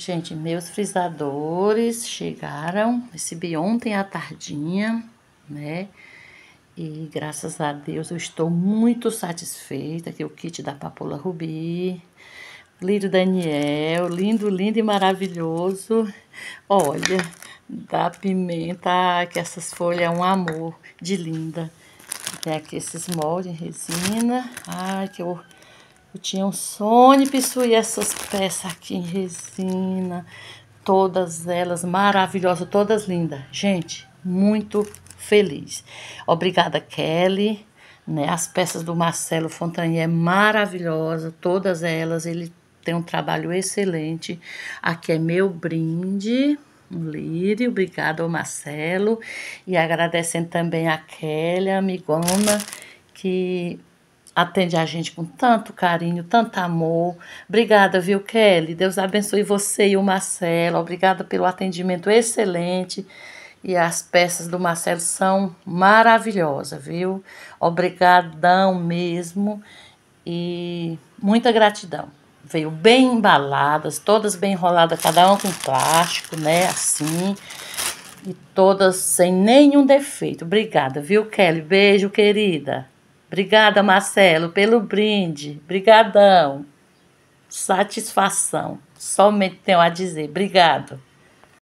Gente, meus frisadores chegaram, recebi ontem à tardinha, né? E graças a Deus eu estou muito satisfeita que o kit da Papola Rubi, lindo Daniel, lindo, lindo e maravilhoso. Olha, da pimenta, que essas folhas é um amor de linda. Tem aqui esses moldes em resina. Ai, que eu eu tinha um sonho de e essas peças aqui em resina, todas elas maravilhosas, todas lindas. Gente, muito feliz. Obrigada, Kelly. Né? As peças do Marcelo Fontanier é maravilhosa, todas elas. Ele tem um trabalho excelente. Aqui é meu brinde. Um lírio, obrigada ao Marcelo. E agradecendo também a Kelly, a amigona, que atende a gente com tanto carinho, tanto amor. Obrigada, viu, Kelly? Deus abençoe você e o Marcelo. Obrigada pelo atendimento excelente. E as peças do Marcelo são maravilhosas, viu? Obrigadão mesmo. E muita gratidão. Veio bem embaladas, todas bem enroladas, cada uma com plástico, né? Assim. E todas sem nenhum defeito. Obrigada, viu, Kelly? Beijo, querida. Obrigada, Marcelo, pelo brinde. Brigadão. Satisfação. Somente tenho a dizer. Obrigado.